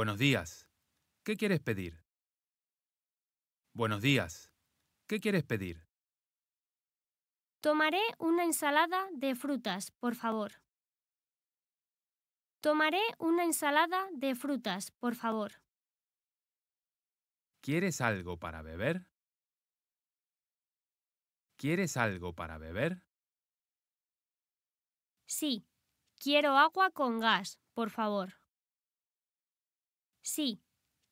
Buenos días. ¿Qué quieres pedir? Buenos días. ¿Qué quieres pedir? Tomaré una ensalada de frutas, por favor. Tomaré una ensalada de frutas, por favor. ¿Quieres algo para beber? ¿Quieres algo para beber? Sí, quiero agua con gas, por favor. Sí,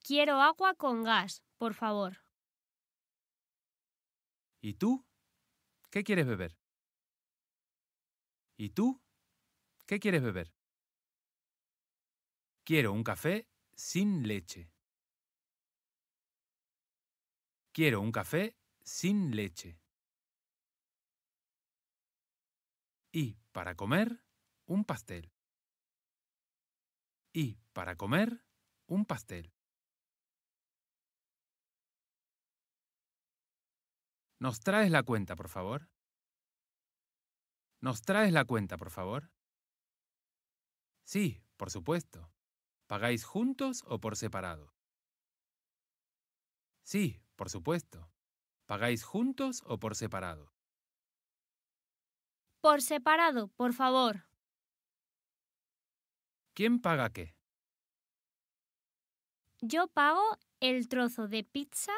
quiero agua con gas, por favor. ¿Y tú? ¿Qué quieres beber? ¿Y tú? ¿Qué quieres beber? Quiero un café sin leche. Quiero un café sin leche. Y para comer, un pastel. Y para comer, un pastel. ¿Nos traes la cuenta, por favor? ¿Nos traes la cuenta, por favor? Sí, por supuesto. ¿Pagáis juntos o por separado? Sí, por supuesto. ¿Pagáis juntos o por separado? Por separado, por favor. ¿Quién paga qué? Yo pago el trozo de pizza,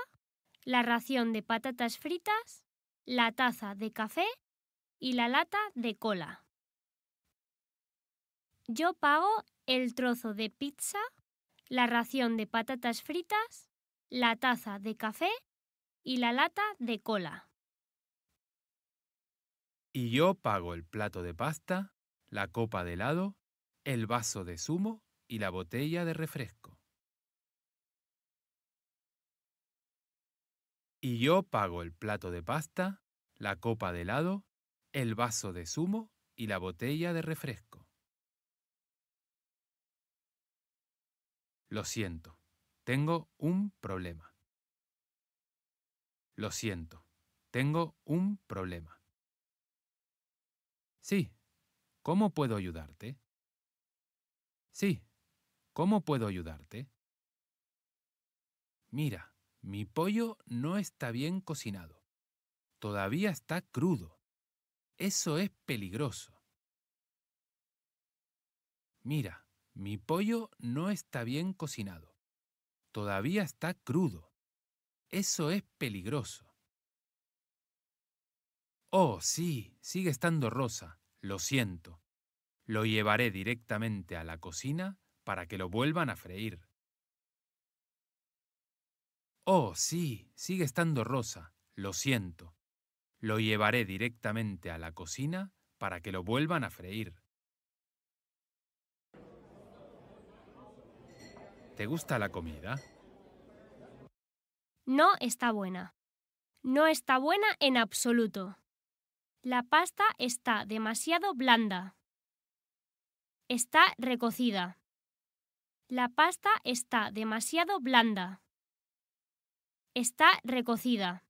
la ración de patatas fritas, la taza de café y la lata de cola. Yo pago el trozo de pizza, la ración de patatas fritas, la taza de café y la lata de cola. Y yo pago el plato de pasta, la copa de helado, el vaso de zumo y la botella de refresco. Y yo pago el plato de pasta, la copa de helado, el vaso de zumo y la botella de refresco. Lo siento, tengo un problema. Lo siento, tengo un problema. Sí, ¿cómo puedo ayudarte? Sí, ¿cómo puedo ayudarte? Mira, mi pollo no está bien cocinado. Todavía está crudo. Eso es peligroso. Mira, mi pollo no está bien cocinado. Todavía está crudo. Eso es peligroso. Oh, sí, sigue estando rosa. Lo siento. Lo llevaré directamente a la cocina para que lo vuelvan a freír. Oh, sí, sigue estando rosa, lo siento. Lo llevaré directamente a la cocina para que lo vuelvan a freír. ¿Te gusta la comida? No está buena. No está buena en absoluto. La pasta está demasiado blanda. Está recocida. La pasta está demasiado blanda está recocida.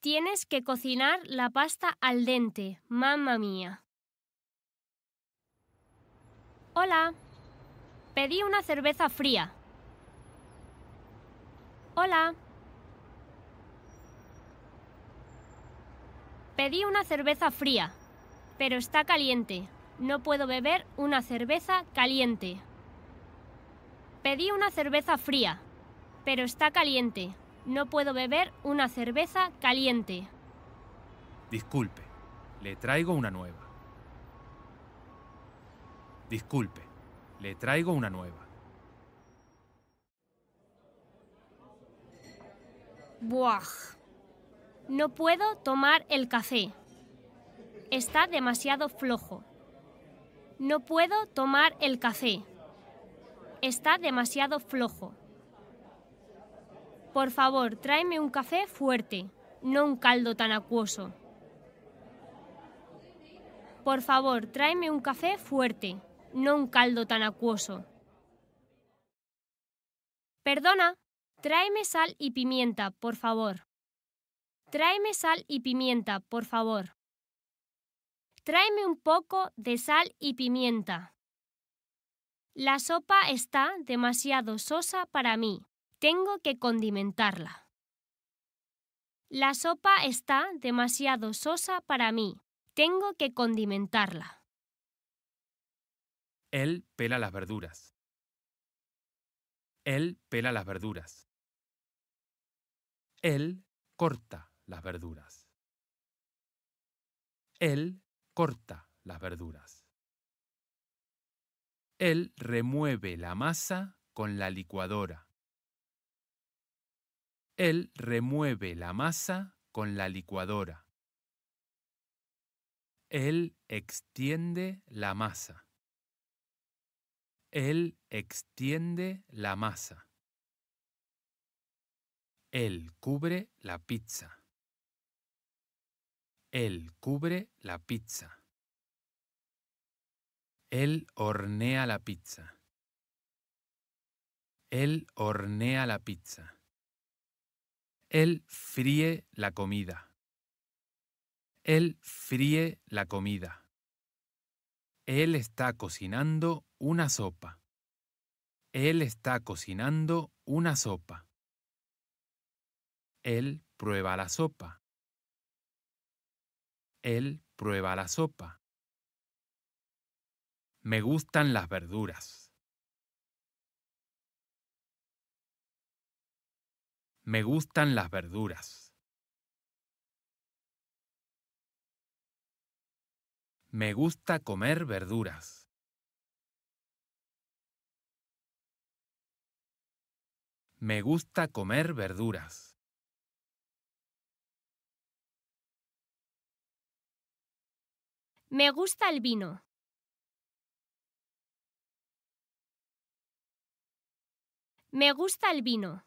Tienes que cocinar la pasta al dente, mamma mía. Hola. Pedí una cerveza fría. Hola. Pedí una cerveza fría, pero está caliente. No puedo beber una cerveza caliente. Pedí una cerveza fría, pero está caliente. No puedo beber una cerveza caliente. Disculpe, le traigo una nueva. Disculpe, le traigo una nueva. Buah. No puedo tomar el café. Está demasiado flojo. No puedo tomar el café. Está demasiado flojo. Por favor, tráeme un café fuerte, no un caldo tan acuoso. Por favor, tráeme un café fuerte, no un caldo tan acuoso. Perdona, tráeme sal y pimienta, por favor. Tráeme sal y pimienta, por favor. Tráeme un poco de sal y pimienta. La sopa está demasiado sosa para mí. Tengo que condimentarla. La sopa está demasiado sosa para mí. Tengo que condimentarla. Él pela las verduras. Él pela las verduras. Él corta las verduras. Él corta las verduras. Él remueve la masa con la licuadora. Él remueve la masa con la licuadora. Él extiende la masa. Él extiende la masa. Él cubre la pizza. Él cubre la pizza. Él hornea la pizza. Él hornea la pizza. Él fríe la comida. Él fríe la comida. Él está cocinando una sopa. Él está cocinando una sopa. Él prueba la sopa. Él prueba la sopa. Me gustan las verduras. Me gustan las verduras. Me gusta comer verduras. Me gusta comer verduras. Me gusta el vino. Me gusta el vino.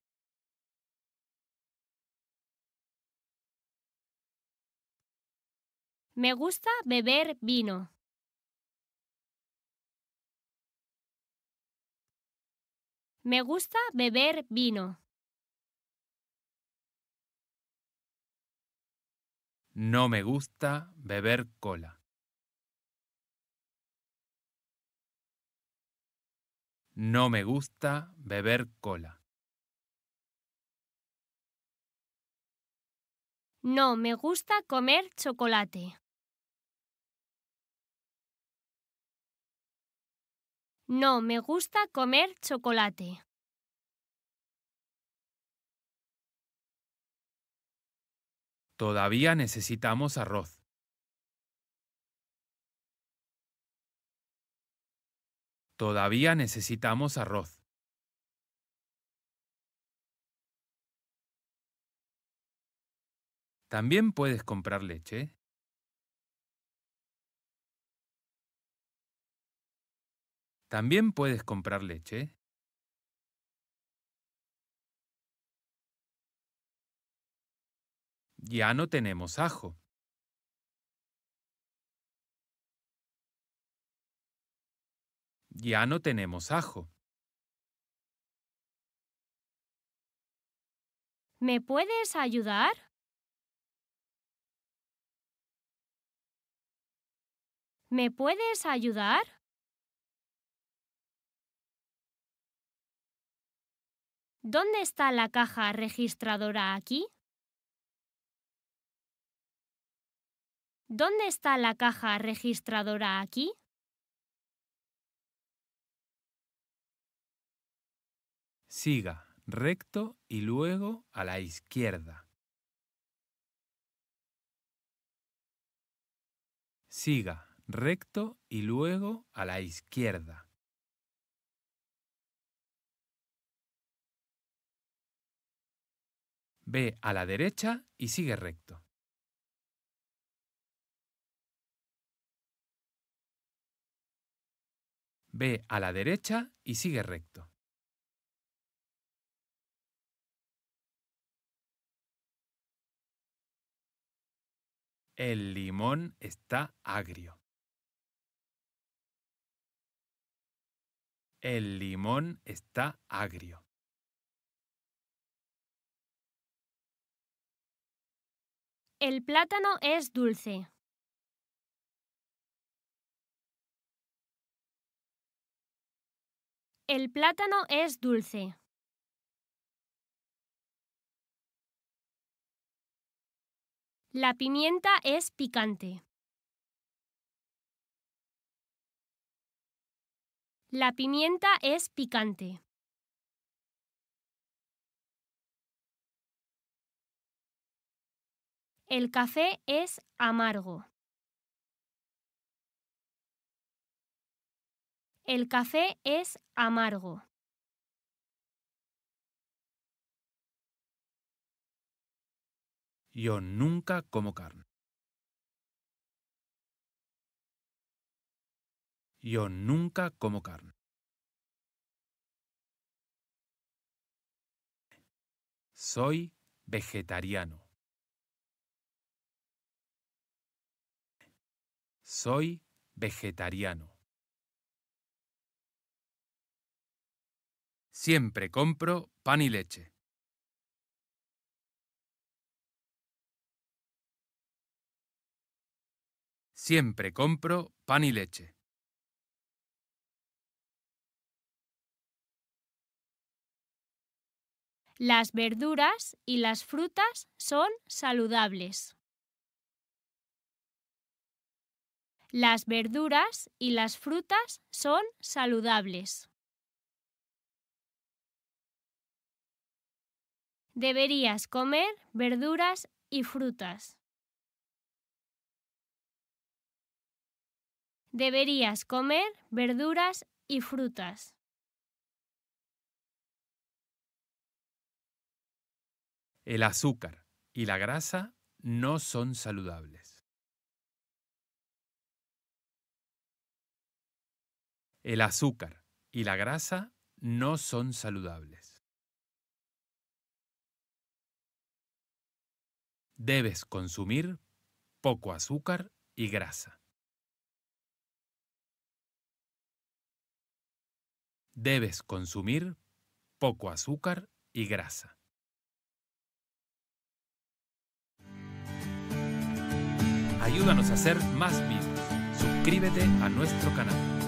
Me gusta beber vino. Me gusta beber vino. No me gusta beber cola. No me gusta beber cola. No me gusta comer chocolate. No me gusta comer chocolate. Todavía necesitamos arroz. Todavía necesitamos arroz. También puedes comprar leche. ¿También puedes comprar leche? Ya no tenemos ajo. Ya no tenemos ajo. ¿Me puedes ayudar? ¿Me puedes ayudar? ¿Dónde está la caja registradora aquí? ¿Dónde está la caja registradora aquí? Siga recto y luego a la izquierda. Siga recto y luego a la izquierda. Ve a la derecha y sigue recto. Ve a la derecha y sigue recto. El limón está agrio. El limón está agrio. El plátano es dulce. El plátano es dulce. La pimienta es picante. La pimienta es picante. El café es amargo. El café es amargo. Yo nunca como carne. Yo nunca como carne. Soy vegetariano. Soy vegetariano. Siempre compro pan y leche. Siempre compro pan y leche. Las verduras y las frutas son saludables. Las verduras y las frutas son saludables. Deberías comer verduras y frutas. Deberías comer verduras y frutas. El azúcar y la grasa no son saludables. El azúcar y la grasa no son saludables. Debes consumir poco azúcar y grasa. Debes consumir poco azúcar y grasa. Ayúdanos a ser más vivos. Suscríbete a nuestro canal.